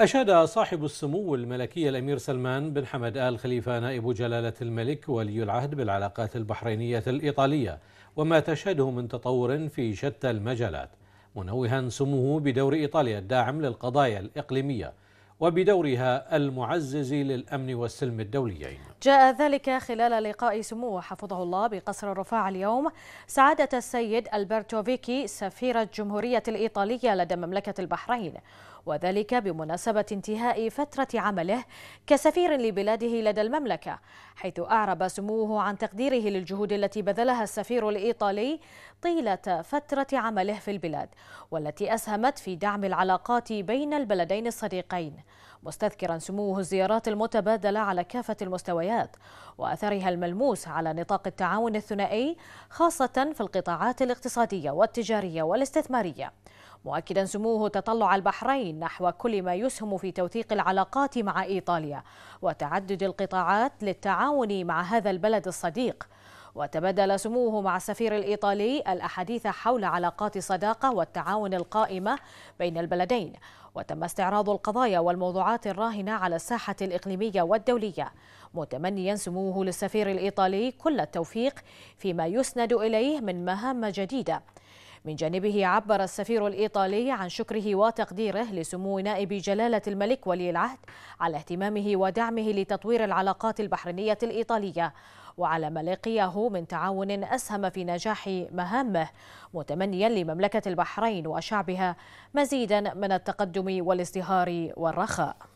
أشاد صاحب السمو الملكي الأمير سلمان بن حمد آل خليفة نائب جلالة الملك ولي العهد بالعلاقات البحرينية الإيطالية وما تشهده من تطور في شتى المجالات منوها سموه بدور إيطاليا الداعم للقضايا الإقليمية وبدورها المعزز للأمن والسلم الدوليين جاء ذلك خلال لقاء سموه حفظه الله بقصر الرفاع اليوم سعادة السيد ألبرتو فيكي سفير الجمهورية الإيطالية لدى مملكة البحرين وذلك بمناسبة انتهاء فترة عمله كسفير لبلاده لدى المملكة حيث أعرب سموه عن تقديره للجهود التي بذلها السفير الإيطالي طيلة فترة عمله في البلاد والتي أسهمت في دعم العلاقات بين البلدين الصديقين مستذكرا سموه الزيارات المتبادلة على كافة المستويات وأثرها الملموس على نطاق التعاون الثنائي خاصة في القطاعات الاقتصادية والتجارية والاستثمارية مؤكدا سموه تطلع البحرين نحو كل ما يسهم في توثيق العلاقات مع إيطاليا وتعدد القطاعات للتعاون مع هذا البلد الصديق وتبادل سموه مع السفير الإيطالي الأحاديث حول علاقات الصداقة والتعاون القائمة بين البلدين وتم استعراض القضايا والموضوعات الراهنة على الساحة الإقليمية والدولية متمنيا سموه للسفير الإيطالي كل التوفيق فيما يسند إليه من مهام جديدة من جانبه عبر السفير الإيطالي عن شكره وتقديره لسمو نائب جلالة الملك ولي العهد على اهتمامه ودعمه لتطوير العلاقات البحرينية الإيطالية وعلى ما لقيه من تعاون أسهم في نجاح مهامه متمنيا لمملكة البحرين وشعبها مزيدا من التقدم والازدهار والرخاء